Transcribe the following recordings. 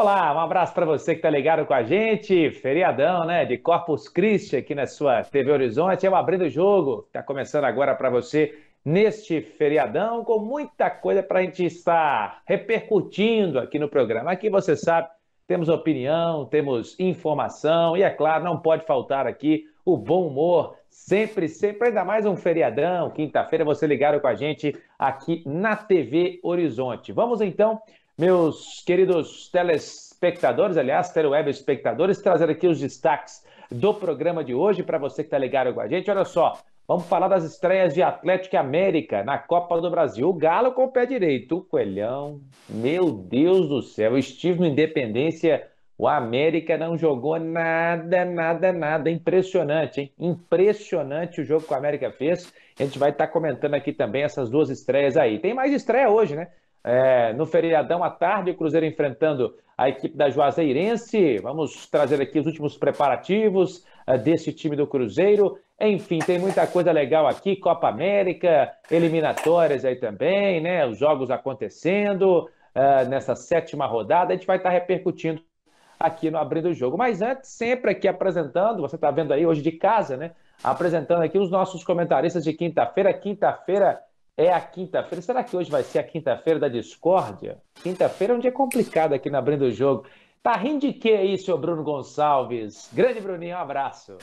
Olá, um abraço para você que está ligado com a gente. Feriadão, né? De Corpus Christi aqui na sua TV Horizonte. É o Abrindo o Jogo. Está começando agora para você neste feriadão com muita coisa para a gente estar repercutindo aqui no programa. Aqui você sabe, temos opinião, temos informação e, é claro, não pode faltar aqui o bom humor. Sempre, sempre, ainda mais um feriadão, quinta-feira, você ligaram com a gente aqui na TV Horizonte. Vamos então meus queridos telespectadores, aliás, teleweb espectadores, trazer aqui os destaques do programa de hoje para você que está ligado com a gente. Olha só, vamos falar das estreias de Atlético América na Copa do Brasil. O Galo com o pé direito, o Coelhão, meu Deus do céu, estive no Independência, o América não jogou nada, nada, nada. Impressionante, hein? Impressionante o jogo que o América fez. A gente vai estar tá comentando aqui também essas duas estreias aí. Tem mais estreia hoje, né? É, no feriadão à tarde, o Cruzeiro enfrentando a equipe da Juazeirense. Vamos trazer aqui os últimos preparativos é, desse time do Cruzeiro. Enfim, tem muita coisa legal aqui: Copa América, eliminatórias aí também, né? Os jogos acontecendo é, nessa sétima rodada. A gente vai estar repercutindo aqui no Abrindo o Jogo. Mas antes, sempre aqui apresentando, você está vendo aí hoje de casa, né? Apresentando aqui os nossos comentaristas de quinta-feira. Quinta-feira é a quinta-feira. Será que hoje vai ser a quinta-feira da discórdia? Quinta-feira é um dia complicado aqui na Abrindo o Jogo. Tá rindo de que aí, seu Bruno Gonçalves? Grande Bruninho, um abraço.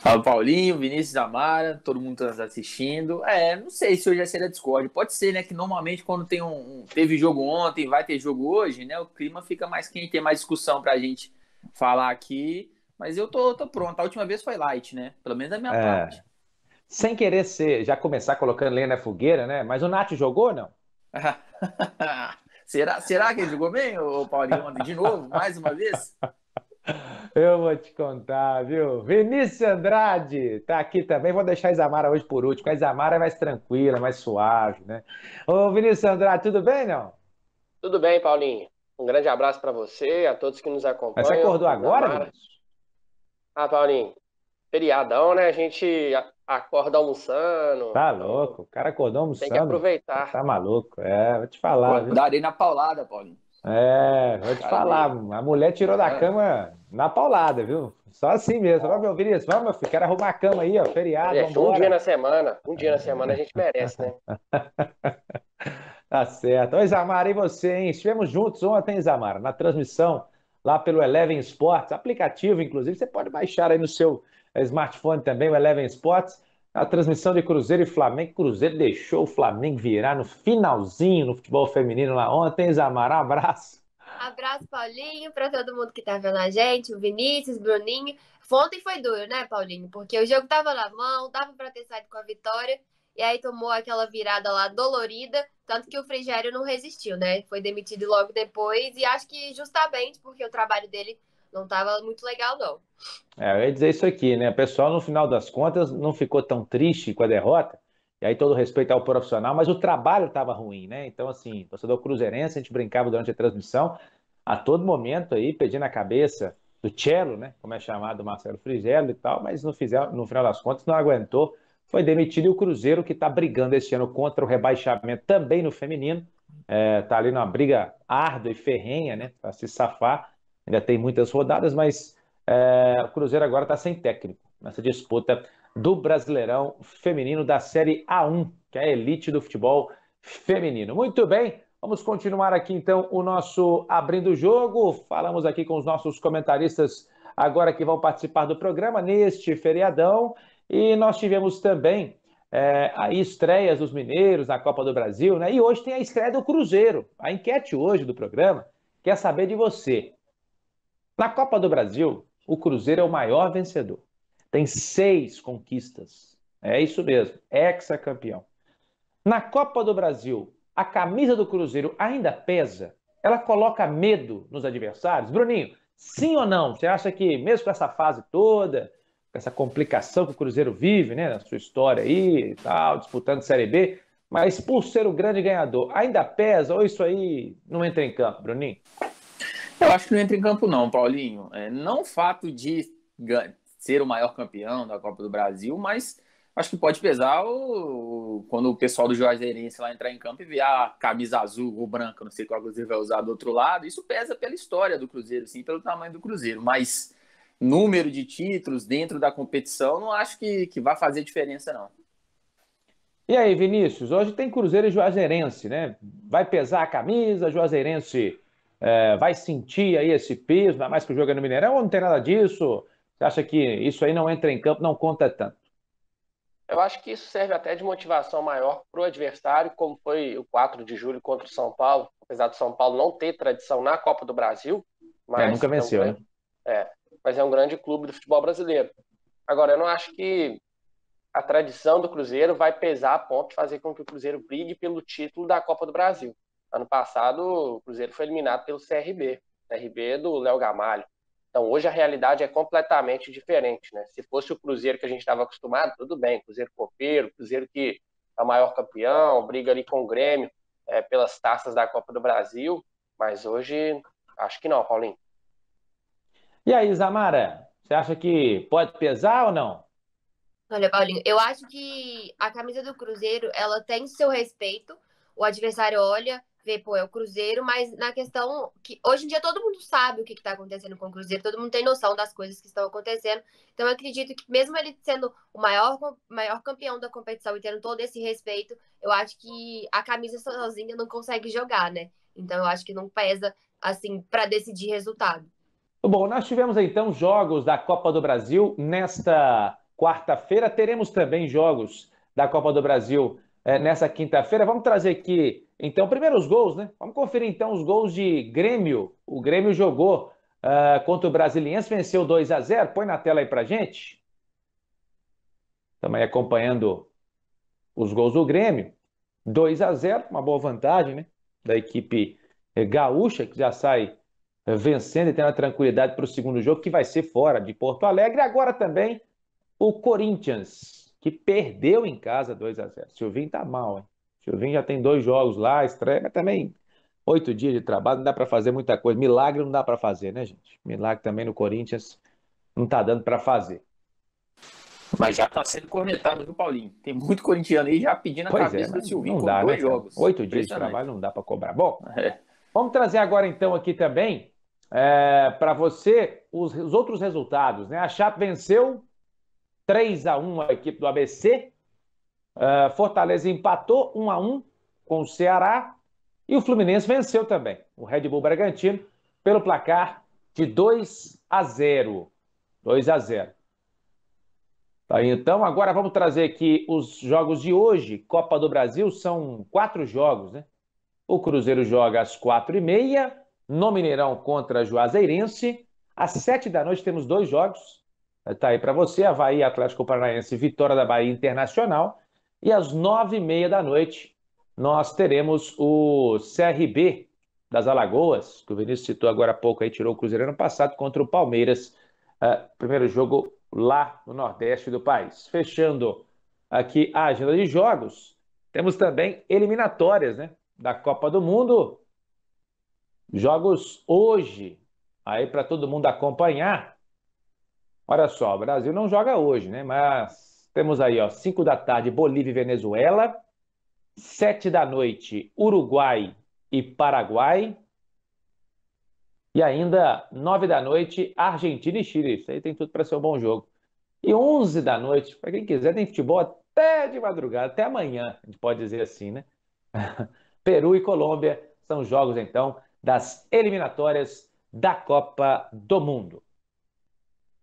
Fala, Paulinho, Vinícius Amara, todo mundo tá assistindo. É, não sei se hoje vai ser da discórdia. Pode ser, né? Que normalmente quando tem um, um, Teve jogo ontem, vai ter jogo hoje, né? O clima fica mais quente, tem mais discussão pra gente falar aqui. Mas eu tô, tô pronto. A última vez foi light, né? Pelo menos da minha é. parte sem querer ser, já começar colocando lenha na fogueira, né? Mas o Nath jogou ou não? será, será que ele jogou bem, ô Paulinho? De novo, mais uma vez? Eu vou te contar, viu? Vinícius Andrade tá aqui também. Vou deixar a Isamara hoje por último. A Isamara é mais tranquila, mais suave, né? Ô, Vinícius Andrade, tudo bem, não? Tudo bem, Paulinho. Um grande abraço para você, a todos que nos acompanham. Mas você acordou agora, Ah, Paulinho, feriadão, né? A gente Acorda almoçando. Tá louco, o cara acordou almoçando. Tem que aproveitar. Tá maluco, é, vou te falar. Pô, darei na paulada, Paulinho. É, vou te falar, a mulher tirou da é. cama na paulada, viu? Só assim mesmo. Vamos, meu Vinícius, vamos, meu filho, quero arrumar a cama aí, ó, feriado, um dia na semana, um dia na semana a gente merece, né? tá certo. Oi, Zamara, e você, hein? Estivemos juntos ontem, Zamara, na transmissão lá pelo Eleven Sports, aplicativo, inclusive, você pode baixar aí no seu é smartphone também, o Eleven Sports. A transmissão de Cruzeiro e Flamengo. Cruzeiro deixou o Flamengo virar no finalzinho no futebol feminino lá ontem. Zamara, abraço. Abraço, Paulinho, para todo mundo que tá vendo a gente, o Vinícius, o Bruninho. Ontem foi duro, né, Paulinho? Porque o jogo tava na mão, dava para ter saído com a vitória. E aí tomou aquela virada lá dolorida, tanto que o Frigério não resistiu, né? Foi demitido logo depois e acho que justamente porque o trabalho dele não estava muito legal, não. É, eu ia dizer isso aqui, né? O pessoal, no final das contas, não ficou tão triste com a derrota, e aí todo respeito ao profissional, mas o trabalho estava ruim, né? Então, assim, torcedor cruzeirense, a gente brincava durante a transmissão, a todo momento aí, pedindo a cabeça do Cello, né? Como é chamado, Marcelo Frigello e tal, mas no, no final das contas não aguentou, foi demitido, e o Cruzeiro, que está brigando este ano contra o rebaixamento também no feminino, está é, tá ali numa briga árdua e ferrenha, né? Para se safar, ainda tem muitas rodadas, mas é, o Cruzeiro agora está sem técnico nessa disputa do Brasileirão Feminino da Série A1, que é a elite do futebol feminino. Muito bem, vamos continuar aqui então o nosso Abrindo o Jogo. Falamos aqui com os nossos comentaristas agora que vão participar do programa neste feriadão. E nós tivemos também é, eh, estreias dos mineiros na Copa do Brasil, né? E hoje tem a estreia do Cruzeiro. A enquete hoje do programa quer saber de você. Na Copa do Brasil, o Cruzeiro é o maior vencedor. Tem seis conquistas. É isso mesmo, é ex-campeão. Na Copa do Brasil, a camisa do Cruzeiro ainda pesa? Ela coloca medo nos adversários? Bruninho, sim ou não? Você acha que, mesmo com essa fase toda, com essa complicação que o Cruzeiro vive, né, na sua história aí e tal, disputando Série B, mas por ser o grande ganhador, ainda pesa ou isso aí não entra em campo, Bruninho? Eu acho que não entra em campo, não, Paulinho. É, não o fato de ser o maior campeão da Copa do Brasil, mas acho que pode pesar o... quando o pessoal do Juazeirense lá entrar em campo e ver a ah, camisa azul ou branca, não sei qual Cruzeiro vai usar do outro lado. Isso pesa pela história do Cruzeiro, sim, pelo tamanho do Cruzeiro, mas número de títulos dentro da competição, não acho que, que vai fazer diferença, não. E aí, Vinícius, hoje tem Cruzeiro e Juazeirense, né? Vai pesar a camisa, Juazeirense é, vai sentir aí esse peso, ainda mais que o jogo é no Mineirão, ou não tem nada disso? Você acha que isso aí não entra em campo, não conta tanto? Eu acho que isso serve até de motivação maior para o adversário, como foi o 4 de julho contra o São Paulo, apesar do São Paulo não ter tradição na Copa do Brasil. É, mas é, nunca venceu, é um grande, né? É, mas é um grande clube do futebol brasileiro. Agora, eu não acho que a tradição do Cruzeiro vai pesar a ponto de fazer com que o Cruzeiro brigue pelo título da Copa do Brasil. Ano passado, o Cruzeiro foi eliminado pelo CRB, CRB do Léo Gamalho. Então, hoje a realidade é completamente diferente, né? Se fosse o Cruzeiro que a gente estava acostumado, tudo bem, Cruzeiro copeiro, Cruzeiro que é o maior campeão, briga ali com o Grêmio é, pelas taças da Copa do Brasil, mas hoje acho que não, Paulinho. E aí, Zamara, você acha que pode pesar ou não? Olha, Paulinho, eu acho que a camisa do Cruzeiro, ela tem seu respeito, o adversário olha, ver, pô, é o Cruzeiro, mas na questão que hoje em dia todo mundo sabe o que está acontecendo com o Cruzeiro, todo mundo tem noção das coisas que estão acontecendo. Então eu acredito que mesmo ele sendo o maior, maior campeão da competição e tendo todo esse respeito, eu acho que a camisa sozinha não consegue jogar, né? Então eu acho que não pesa assim para decidir resultado. Bom, nós tivemos então jogos da Copa do Brasil nesta quarta-feira, teremos também jogos da Copa do Brasil é, nessa quinta-feira. Vamos trazer aqui então, primeiro os gols, né? Vamos conferir então os gols de Grêmio. O Grêmio jogou uh, contra o Brasiliense, venceu 2 a 0 Põe na tela aí pra gente. Também acompanhando os gols do Grêmio. 2 a 0 uma boa vantagem, né? Da equipe eh, gaúcha, que já sai eh, vencendo e tendo a tranquilidade para o segundo jogo, que vai ser fora de Porto Alegre. Agora também o Corinthians, que perdeu em casa 2 a 0 Silvinho tá mal, hein? Silvinho já tem dois jogos lá, estreia, mas também oito dias de trabalho, não dá para fazer muita coisa. Milagre não dá para fazer, né, gente? Milagre também no Corinthians não tá dando para fazer. Mas já tá sendo cornetado, viu, Paulinho? Tem muito corintiano aí já pedindo a é, cabeça é, do Silvinho com dá, né, dois né, jogos. Oito dias de trabalho não dá para cobrar. Bom, é. vamos trazer agora então aqui também é, para você os, os, outros resultados, né? A Chape venceu 3 a 1 a equipe do ABC é, Fortaleza empatou 1 a 1 com o Ceará e o Fluminense venceu também o Red Bull Bragantino pelo placar de 2 a 0. 2 a 0. Tá, então, agora vamos trazer aqui os jogos de hoje. Copa do Brasil são quatro jogos, né? O Cruzeiro joga às quatro e meia, no Mineirão contra Juazeirense. Às sete da noite temos dois jogos. Tá aí para você, Havaí, Atlético Paranaense, Vitória da Bahia Internacional. E às nove e meia da noite, nós teremos o CRB das Alagoas, que o Vinícius citou agora há pouco, aí tirou o Cruzeiro ano passado, contra o Palmeiras. Uh, primeiro jogo lá no Nordeste do país. Fechando aqui a agenda de jogos, temos também eliminatórias né, da Copa do Mundo. Jogos hoje, aí para todo mundo acompanhar. Olha só, o Brasil não joga hoje, né? Mas temos aí, ó, 5 da tarde, Bolívia e Venezuela. 7 da noite, Uruguai e Paraguai. E ainda 9 da noite, Argentina e Chile. Isso aí tem tudo para ser um bom jogo. E 11 da noite, para quem quiser, tem futebol até de madrugada, até amanhã, a gente pode dizer assim, né? Peru e Colômbia são jogos, então, das eliminatórias da Copa do Mundo.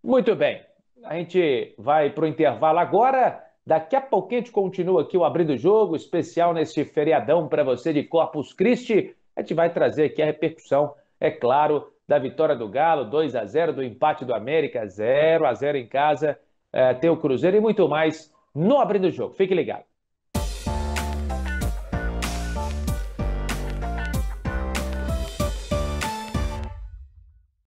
Muito bem. A gente vai para o intervalo agora. Daqui a pouquinho a gente continua aqui o Abrindo Jogo, especial nesse feriadão para você de Corpus Christi. A gente vai trazer aqui a repercussão, é claro, da vitória do Galo, 2 a 0 do empate do América, 0 a 0 em casa, é, tem o Cruzeiro e muito mais no Abrindo Jogo. Fique ligado.